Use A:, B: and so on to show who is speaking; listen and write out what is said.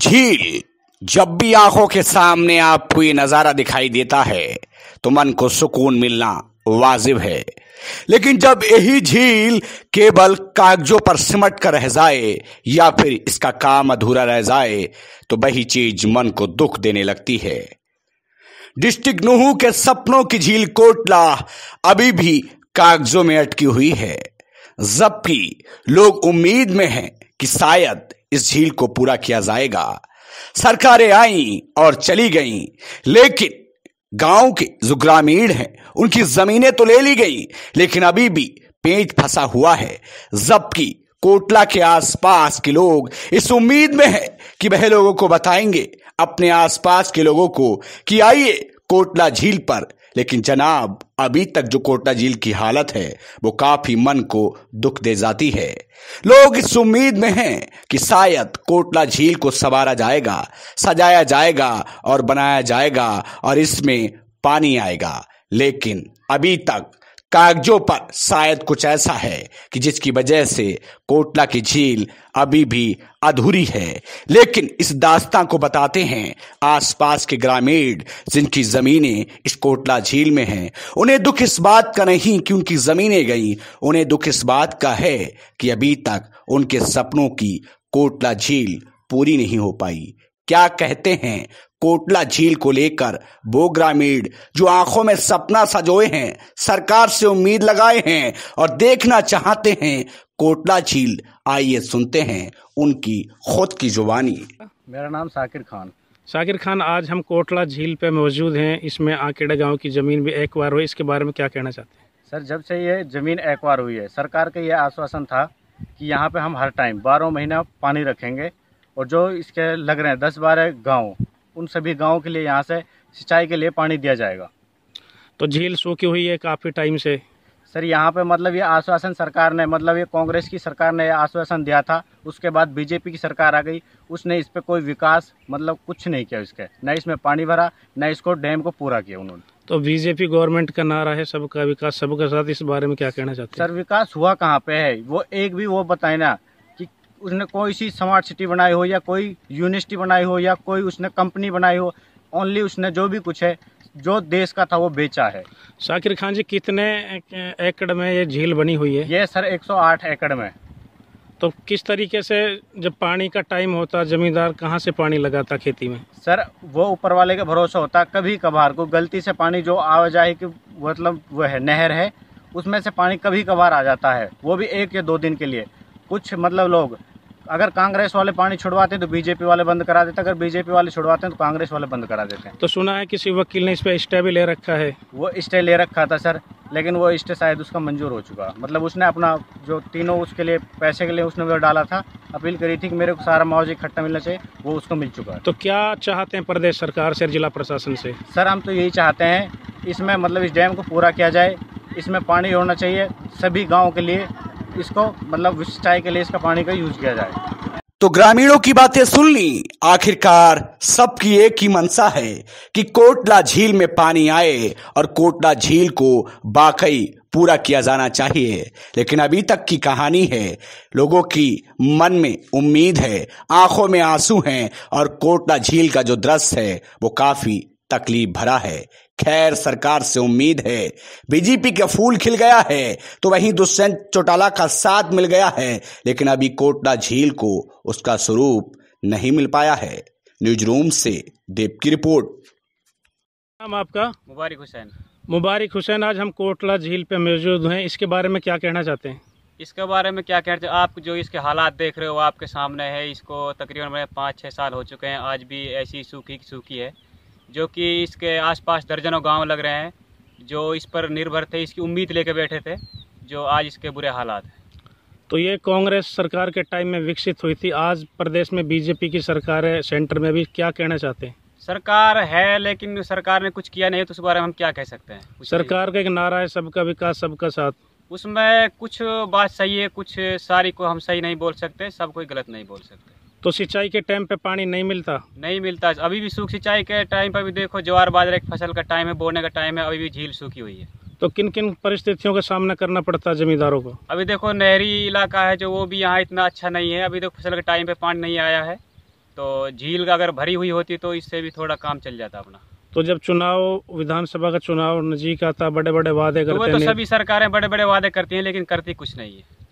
A: झील जब भी आंखों के सामने आपको ये नज़ारा दिखाई देता है तो मन को सुकून मिलना वाजिब है लेकिन जब यही झील केवल कागजों पर सिमट कर रह जाए या फिर इसका काम अधूरा रह जाए तो वही चीज मन को दुख देने लगती है डिस्ट्रिक्ट नुहू के सपनों की झील कोटला अभी भी कागजों में अटकी हुई है जबकि लोग उम्मीद में हैं कि शायद इस झील को पूरा किया जाएगा सरकारें आई और चली गईं लेकिन गांव के जो ग्रामीण हैं उनकी जमीनें तो ले ली गई लेकिन अभी भी पेट फंसा हुआ है जबकि कोटला के आसपास के लोग इस उम्मीद में है कि वह लोगों को बताएंगे अपने आसपास के लोगों को कि आइए कोटला झील पर लेकिन जनाब अभी तक जो कोटा झील की हालत है वो काफी मन को दुख दे जाती है लोग इस उम्मीद में हैं कि शायद कोटला झील को सवारा जाएगा सजाया जाएगा और बनाया जाएगा और इसमें पानी आएगा लेकिन अभी तक कागजों पर शायद कुछ ऐसा है कि जिसकी वजह से कोटला की झील अभी भी अधूरी है लेकिन इस दास्तां को बताते हैं आसपास के ग्रामीण जिनकी ज़मीनें इस कोटला झील में हैं उन्हें दुख इस बात का नहीं कि उनकी ज़मीनें गई उन्हें दुख इस बात का है कि अभी तक उनके सपनों की कोटला झील पूरी नहीं हो पाई क्या कहते हैं कोटला झील को लेकर वो ग्रामीण जो आंखों में सपना सजोए हैं सरकार से उम्मीद लगाए हैं और देखना चाहते हैं कोटला झील आइए सुनते हैं उनकी खुद की जुबानी
B: मेरा नाम साकिर खान
C: साकिर खान आज हम कोटला झील पे मौजूद हैं इसमें आकेड़ा गांव की ज़मीन भी एक बार हुई इसके बारे में क्या कहना चाहते हैं
B: सर जब से ये ज़मीन एक बार हुई है सरकार का ये आश्वासन था कि यहाँ पे हम हर टाइम बारह महीना पानी रखेंगे और जो इसके लग रहे हैं दस बारह गांव उन सभी गाँव के लिए यहाँ से सिंचाई के लिए पानी दिया जाएगा
C: तो झील सूखी हुई है काफ़ी टाइम
B: से सर यहाँ पे मतलब ये आश्वासन सरकार ने मतलब ये कांग्रेस की सरकार ने आश्वासन दिया था उसके बाद बीजेपी की सरकार आ गई उसने इस पर कोई विकास मतलब कुछ नहीं किया इसके न इसमें पानी भरा न इसको डैम को पूरा किया उन्होंने
C: तो बीजेपी गवर्नमेंट का नारा है सबका विकास सबके साथ इस बारे में क्या कहना चाहते हैं
B: सर विकास हुआ कहाँ पे है वो एक भी वो बताए ना उसने कोई सी स्मार्ट सिटी बनाई हो या कोई यूनिवर्सिटी बनाई हो या कोई उसने कंपनी बनाई हो ओनली उसने जो भी कुछ है जो देश का था वो बेचा है शाकिर खान जी कितने
C: एकड़ में ये झील बनी हुई है ये सर 108 एकड़ में तो किस तरीके से जब पानी का टाइम होता जमींदार कहाँ से पानी लगाता खेती में सर वो
B: ऊपर वाले का भरोसा होता कभी कभार को गलती से पानी जो आवाजाही की मतलब वह है नहर है उसमें से पानी कभी कभार आ जाता है वो भी एक या दो दिन के लिए कुछ मतलब लोग अगर कांग्रेस वाले पानी छुड़वाते हैं तो बीजेपी वाले बंद करा देते अगर बीजेपी वाले छुड़वाते हैं तो कांग्रेस वाले बंद करा देते हैं
C: तो सुना है किसी वकील ने इस पर स्टे भी ले रखा है वो स्टे ले रखा था सर लेकिन
B: वो स्टे शायद उसका मंजूर हो चुका मतलब उसने अपना जो तीनों उसके लिए पैसे के लिए उसने वो डाला था अपील करी थी कि मेरे को सारा मुआवजे इकट्ठा मिलना चाहिए वो उसको मिल चुका है
C: तो क्या चाहते हैं प्रदेश
B: सरकार से जिला प्रशासन से सर हम तो यही चाहते हैं इसमें मतलब इस डैम को पूरा किया जाए इसमें पानी होना चाहिए सभी गाँव के लिए इसको मतलब सिंचाई के लिए इसका पानी का यूज किया जाए
A: तो ग्रामीणों की बातें सुन ली आखिरकार सबकी एक ही मंशा है कि कोटला झील में पानी आए और कोटला झील को बाकई पूरा किया जाना चाहिए लेकिन अभी तक की कहानी है लोगों की मन में उम्मीद है आंखों में आंसू हैं और कोटला झील का जो दृश्य है वो काफी तकलीफ भरा है खैर सरकार से उम्मीद है बीजेपी का फूल खिल गया है तो वहीं दुष्यंत चौटाला का साथ मिल गया है लेकिन अभी कोटला झील को उसका स्वरूप नहीं मिल पाया है न्यूज रूम से देव की रिपोर्ट
D: नाम आपका मुबारक हुसैन मुबारक
C: हुसैन आज हम कोटला झील पे मौजूद हैं इसके बारे में क्या कहना चाहते हैं
D: इसके बारे में क्या कहना चाहते आप जो इसके हालात देख रहे हो आपके सामने है इसको तकरीबन पाँच छः साल हो चुके हैं आज भी ऐसी सूखी सूखी है जो कि इसके आसपास दर्जनों गांव लग रहे हैं जो इस पर निर्भर थे इसकी उम्मीद लेके बैठे थे जो आज इसके बुरे हालात हैं
C: तो ये कांग्रेस सरकार के टाइम में विकसित हुई थी आज प्रदेश में बीजेपी की सरकार है सेंटर में भी क्या कहना चाहते हैं
D: सरकार है लेकिन सरकार ने कुछ किया नहीं तो उस बारे में हम क्या कह सकते हैं
C: सरकार का एक नारा है सबका विकास सबका साथ
D: उसमें कुछ बात सही है कुछ सारी को हम सही नहीं बोल सकते सब कोई गलत नहीं बोल सकते
C: तो सिंचाई के टाइम पे पानी नहीं मिलता
D: नहीं मिलता अभी भी सूख सिंचाई के टाइम पर भी देखो ज्वार बाजरे की फसल का टाइम है बोने का टाइम है अभी भी झील सूखी हुई है
C: तो किन किन परिस्थितियों का सामना करना पड़ता है जमींदारों को
D: अभी देखो नहरी इलाका है जो वो भी यहाँ इतना अच्छा नहीं है अभी देखो तो फसल के टाइम पे पानी नहीं आया है तो झील अगर भरी हुई होती तो इससे भी थोड़ा काम चल जाता अपना
C: तो जब चुनाव विधानसभा का चुनाव नजीक आता बड़े बड़े वादे तो करते तो, तो सभी
D: सरकारें बड़े बड़े वादे करती हैं लेकिन करती कुछ नहीं है